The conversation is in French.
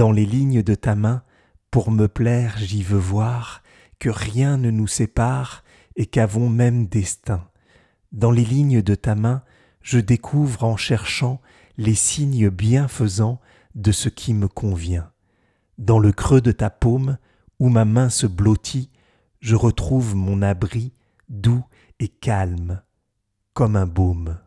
Dans les lignes de ta main, pour me plaire, j'y veux voir que rien ne nous sépare et qu'avons même destin. Dans les lignes de ta main, je découvre en cherchant les signes bienfaisants de ce qui me convient. Dans le creux de ta paume, où ma main se blottit, je retrouve mon abri doux et calme, comme un baume.